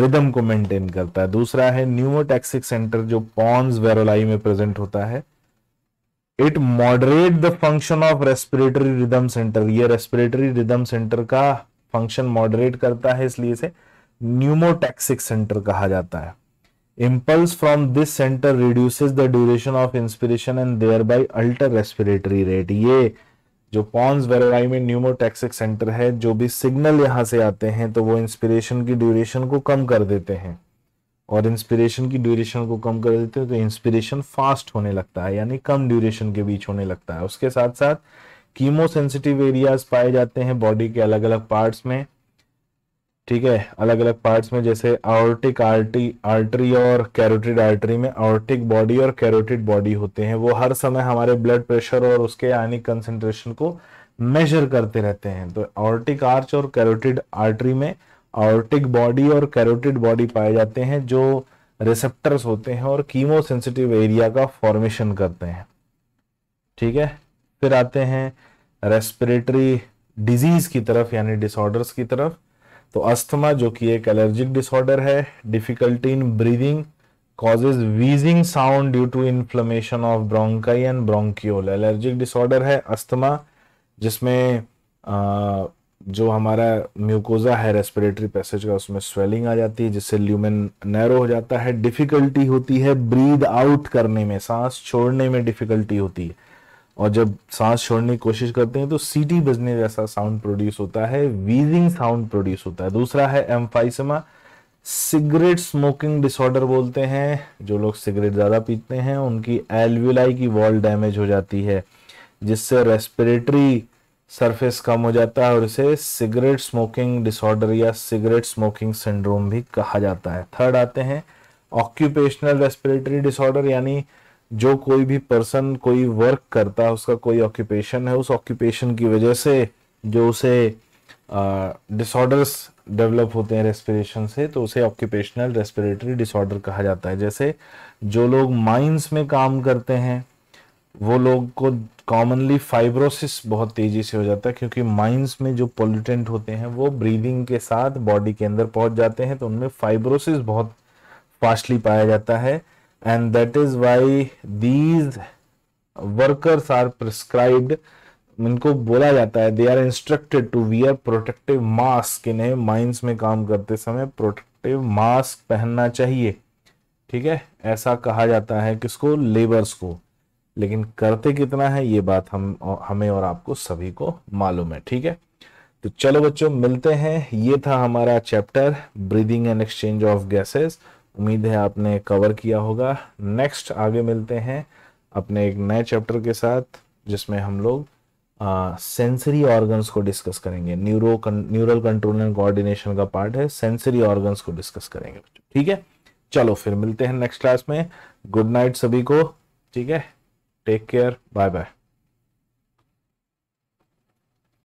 रिदम को मेंटेन करता है दूसरा है न्यूमोटैक्सिक सेंटर जो पॉन्स वेरोलाई में प्रेजेंट होता है it moderate the function of respiratory rhythm centre ये रेस्पिरेटरी रिदम सेंटर का फंक्शन मॉडरेट करता है इसलिए इसे न्यूमोटैक्सिक सेंटर कहा जाता है impulse from this center reduces the duration of inspiration and thereby alter respiratory rate ये जो पॉन्स वेराई में न्यूमोटैक्सिक सेंटर है जो भी सिग्नल यहाँ से आते हैं तो वो इंस्पिरेशन की ड्यूरेशन को कम कर देते हैं और इंस्पिरेशन की ड्यूरेशन को कम कर देते हैं तो इंस्पिरेशन फास्ट होने लगता है यानी कम ड्यूरेशन के बीच होने लगता है उसके साथ साथ कीमो सेंसिटिव एरियाज पाए जाते हैं बॉडी के अलग अलग पार्ट्स में ठीक है अलग अलग पार्ट्स में जैसे आर्टिक आर्टी आर्टरी और कैरोटिड आर्टरी में आर्टिक बॉडी और कैरोटिड बॉडी होते हैं वो हर समय हमारे ब्लड प्रेशर और उसके आयनिक कंसेंट्रेशन को मेजर करते रहते हैं तो आर्टिक आर्च और कैरोटिड आर्टरी में आर्टिक बॉडी और कैरोटिड बॉडी पाए जाते हैं जो रिसेप्टर्स होते हैं और कीमो सेंसिटिव एरिया का फॉर्मेशन करते हैं ठीक है फिर आते हैं रेस्पिरेटरी डिजीज की तरफ यानी डिसऑर्डर्स की तरफ तो अस्थमा जो कि एक एलर्जिक डिसऑर्डर है difficulty in breathing causes wheezing sound due to inflammation of bronchi and bronchiole allergic disorder है अस्थमा जिसमें जो हमारा म्यूकोजा है रेस्पिरेटरी पैसेज का उसमें स्वेलिंग आ जाती है जिससे ल्यूमेन नैरो हो जाता है डिफिकल्टी होती है ब्रीद आउट करने में सांस छोड़ने में डिफिकल्टी होती है और जब सांस छोड़ने की कोशिश करते हैं तो सीटी बजने जैसा साउंड प्रोड्यूस होता है वीजिंग साउंड प्रोड्यूस होता है दूसरा है एम्फाइसमा सिगरेट स्मोकिंग डिसऑर्डर बोलते हैं जो लोग सिगरेट ज़्यादा पीते हैं उनकी एल्विलाई की वॉल डैमेज हो जाती है जिससे रेस्पिरेटरी सरफेस कम हो जाता है और इसे सिगरेट स्मोकिंग डिसऑर्डर या सिगरेट स्मोकिंग सिंड्रोम भी कहा जाता है थर्ड आते हैं ऑक्यूपेशनल रेस्पिरेटरी डिसऑर्डर यानी जो कोई भी पर्सन कोई वर्क करता है उसका कोई ऑक्यूपेशन है उस ऑक्यूपेशन की वजह से जो उसे डिसऑर्डर्स डेवलप होते हैं रेस्पिरेशन से तो उसे ऑक्यूपेशनल रेस्पिरेटरी डिसऑर्डर कहा जाता है जैसे जो लोग माइंस में काम करते हैं वो लोग को कॉमनली फाइब्रोसिस बहुत तेज़ी से हो जाता है क्योंकि माइंस में जो पोल्यूटेंट होते हैं वो ब्रीदिंग के साथ बॉडी के अंदर पहुंच जाते हैं तो उनमें फाइब्रोसिस बहुत फास्टली पाया जाता है and that is why these workers are prescribed इनको बोला जाता है they are instructed to wear protective mask इन्हें माइंस में काम करते समय प्रोटेक्टिव मास्क पहनना चाहिए ठीक है ऐसा कहा जाता है किसको लेबर्स को लेकिन करते कितना है ये बात हम हमें और आपको सभी को मालूम है ठीक है तो चलो बच्चों मिलते हैं ये था हमारा chapter breathing and exchange of gases उम्मीद है आपने कवर किया होगा नेक्स्ट आगे मिलते हैं अपने एक नए चैप्टर के साथ जिसमें हम लोग सेंसरी ऑर्गन्स को डिस्कस करेंगे neuro neural control and coordination का पार्ट है सेंसरी ऑर्गन्स को डिस्कस करेंगे ठीक है चलो फिर मिलते हैं नेक्स्ट क्लास में गुड नाइट सभी को ठीक है टेक केयर बाय बाय